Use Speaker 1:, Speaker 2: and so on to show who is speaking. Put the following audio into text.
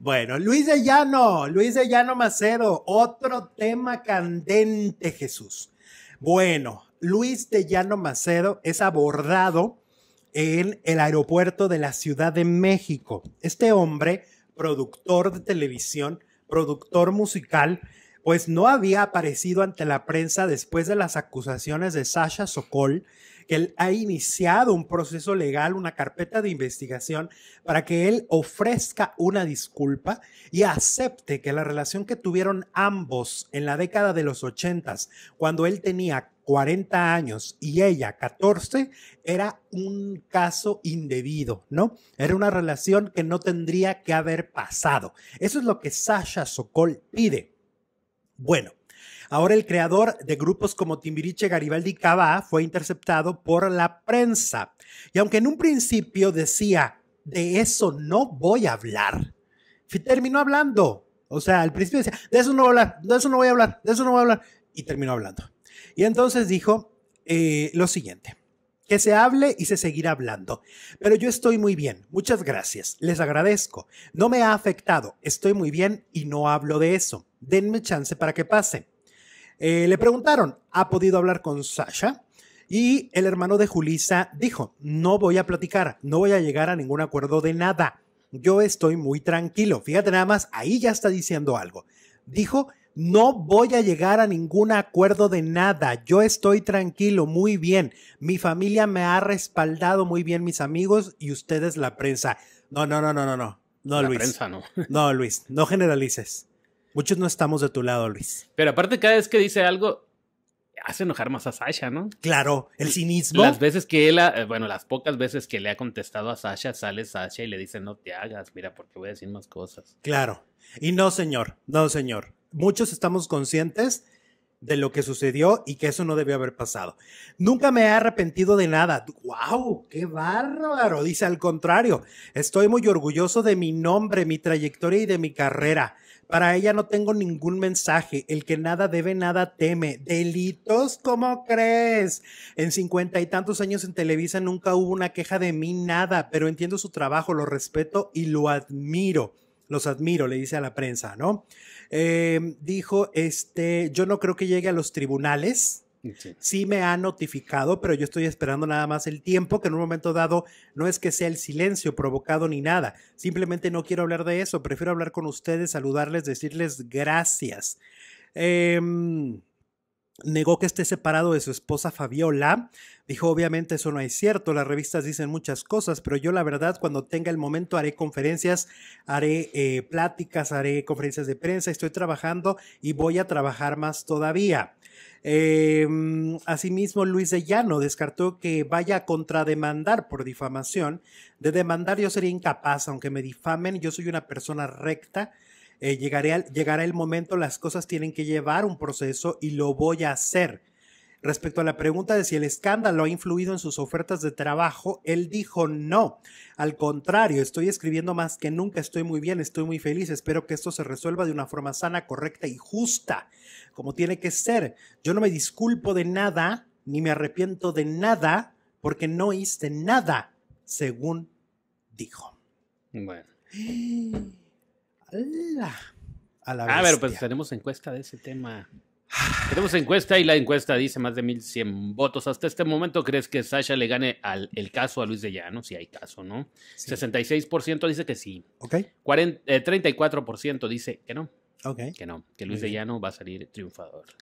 Speaker 1: Bueno, Luis de Llano, Luis de Llano Macedo, otro tema candente, Jesús. Bueno, Luis de Llano Macedo es abordado en el aeropuerto de la Ciudad de México. Este hombre, productor de televisión, productor musical, pues no había aparecido ante la prensa después de las acusaciones de Sasha Sokol, que él ha iniciado un proceso legal, una carpeta de investigación, para que él ofrezca una disculpa y acepte que la relación que tuvieron ambos en la década de los ochentas, cuando él tenía 40 años y ella 14, era un caso indebido, ¿no? Era una relación que no tendría que haber pasado. Eso es lo que Sasha Sokol pide. Bueno, ahora el creador de grupos como Timbiriche, Garibaldi y Cava fue interceptado por la prensa. Y aunque en un principio decía, de eso no voy a hablar, terminó hablando. O sea, al principio decía, de eso no voy a hablar, de eso no voy a hablar, de eso no voy a hablar. Y terminó hablando. Y entonces dijo eh, lo siguiente que se hable y se seguirá hablando. Pero yo estoy muy bien, muchas gracias, les agradezco. No me ha afectado, estoy muy bien y no hablo de eso denme chance para que pase. Eh, le preguntaron, ¿ha podido hablar con Sasha? Y el hermano de Julisa dijo, no voy a platicar, no voy a llegar a ningún acuerdo de nada. Yo estoy muy tranquilo. Fíjate nada más, ahí ya está diciendo algo. Dijo, no voy a llegar a ningún acuerdo de nada. Yo estoy tranquilo, muy bien. Mi familia me ha respaldado muy bien, mis amigos y ustedes la prensa. No, no, no, no, no, no. No, la Prensa, no. no, Luis, no generalices. Muchos no estamos de tu lado, Luis.
Speaker 2: Pero aparte, cada vez que dice algo, hace enojar más a Sasha, ¿no?
Speaker 1: Claro, el cinismo. Las veces que él,
Speaker 2: eh, bueno, las pocas veces que le ha contestado a Sasha, sale Sasha y le dice, no te hagas, mira, porque voy a decir más cosas.
Speaker 1: Claro. Y no, señor, no, señor. Muchos estamos conscientes de lo que sucedió y que eso no debió haber pasado. Nunca me he arrepentido de nada. ¡Wow! ¡Qué bárbaro! Dice al contrario, estoy muy orgulloso de mi nombre, mi trayectoria y de mi carrera. Para ella no tengo ningún mensaje. El que nada debe, nada teme. Delitos, ¿cómo crees? En cincuenta y tantos años en Televisa nunca hubo una queja de mí, nada, pero entiendo su trabajo, lo respeto y lo admiro. Los admiro, le dice a la prensa, ¿no? Eh, dijo, este, yo no creo que llegue a los tribunales, Sí. me ha notificado, pero yo estoy esperando nada más el tiempo, que en un momento dado no es que sea el silencio provocado ni nada. Simplemente no quiero hablar de eso, prefiero hablar con ustedes, saludarles, decirles gracias. Em, negó que esté separado de su esposa Fabiola. Dijo, obviamente eso no es cierto, las revistas dicen muchas cosas, pero yo la verdad cuando tenga el momento haré conferencias, haré eh, pláticas, haré conferencias de prensa, estoy trabajando y voy a trabajar más todavía. Em, asimismo, Luis de Llano descartó que vaya a contrademandar por difamación. De demandar yo sería incapaz, aunque me difamen, yo soy una persona recta. Eh, llegará el momento, las cosas tienen que llevar un proceso y lo voy a hacer. Respecto a la pregunta de si el escándalo ha influido en sus ofertas de trabajo, él dijo no. Al contrario, estoy escribiendo más que nunca, estoy muy bien, estoy muy feliz, espero que esto se resuelva de una forma sana, correcta y justa, como tiene que ser. Yo no me disculpo de nada, ni me arrepiento de nada, porque no hice nada, según dijo. Bueno. A, a ver, pues tenemos encuesta de ese tema.
Speaker 2: Tenemos encuesta y la encuesta dice más de 1100 votos. Hasta este momento, ¿crees que Sasha le gane el caso a Luis de Llano? Si hay caso, ¿no? 66% dice que sí. Ok. 34% eh, dice que no. Okay. Que no, que Luis de Llano va a salir triunfador.